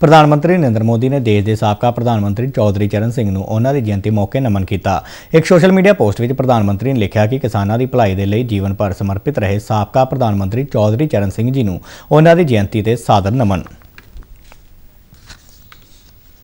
ਪ੍ਰਧਾਨ ਮੰਤਰੀ ਨਰਿੰਦਰ ਮੋਦੀ ਨੇ ਦੇਸ਼ ਦੇ ਸਾਬਕਾ ਪ੍ਰਧਾਨ ਮੰਤਰੀ ਚੌਧਰੀ ਚਰਨ ਸਿੰਘ ਨੂੰ ਉਹਨਾਂ ਦੀ ਜਯੰਤੀ ਮੌਕੇ ਨਮਨ ਕੀਤਾ ਇੱਕ ਸੋਸ਼ਲ ਮੀਡੀਆ ਪੋਸਟ ਵਿੱਚ ਪ੍ਰਧਾਨ ਮੰਤਰੀ ਨੇ ਲਿਖਿਆ ਕਿ ਕਿਸਾਨਾਂ ਦੀ ਭਲਾਈ ਦੇ ਲਈ ਜੀਵਨ ਭਰ ਸਮਰਪਿਤ ਰਹੇ ਸਾਬਕਾ ਪ੍ਰਧਾਨ ਮੰਤਰੀ ਚੌਧਰੀ ਚਰਨ ਸਿੰਘ ਜੀ ਨੂੰ ਉਹਨਾਂ ਦੀ ਜਯੰਤੀ ਤੇ ਸਾਦਰ ਨਮਨ